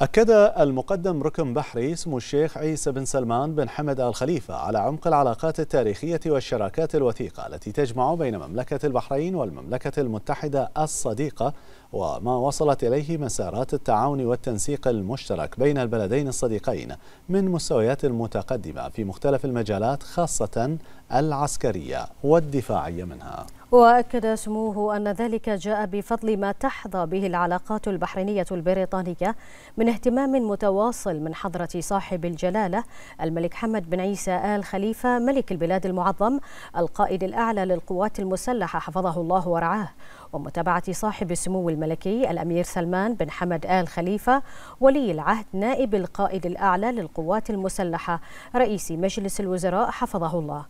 أكد المقدم ركن بحري اسمه الشيخ عيسى بن سلمان بن حمد آل خليفة على عمق العلاقات التاريخية والشراكات الوثيقة التي تجمع بين مملكة البحرين والمملكة المتحدة الصديقة وما وصلت إليه مسارات التعاون والتنسيق المشترك بين البلدين الصديقين من مستويات متقدمة في مختلف المجالات خاصة العسكرية والدفاعية منها وأكد سموه أن ذلك جاء بفضل ما تحظى به العلاقات البحرينية البريطانية من اهتمام متواصل من حضرة صاحب الجلالة الملك حمد بن عيسى آل خليفة ملك البلاد المعظم القائد الأعلى للقوات المسلحة حفظه الله ورعاه ومتابعة صاحب السمو الملكي الأمير سلمان بن حمد آل خليفة ولي العهد نائب القائد الأعلى للقوات المسلحة رئيس مجلس الوزراء حفظه الله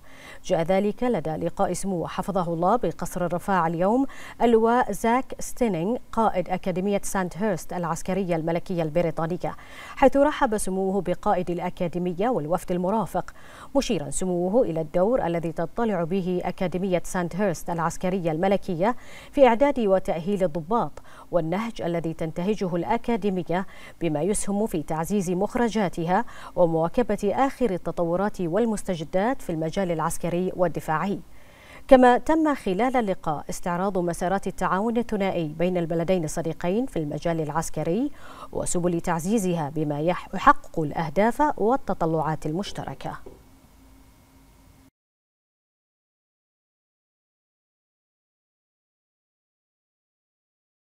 جاء ذلك لدى لقاء سمو حفظه الله بقصر الرفاع اليوم اللواء زاك ستينينغ قائد أكاديمية سانت هيرست العسكرية الملكية البريطانية حيث رحب سموه بقائد الأكاديمية والوفد المرافق مشيرا سموه إلى الدور الذي تضطلع به أكاديمية سانت هيرست العسكرية الملكية في إعداد وتأهيل الضباط والنهج الذي تنتهجه الأكاديمية بما يسهم في تعزيز مخرجاتها ومواكبة آخر التطورات والمستجدات في المجال العسكري والدفاعي كما تم خلال اللقاء استعراض مسارات التعاون الثنائي بين البلدين الصديقين في المجال العسكري وسبل تعزيزها بما يحقق الأهداف والتطلعات المشتركة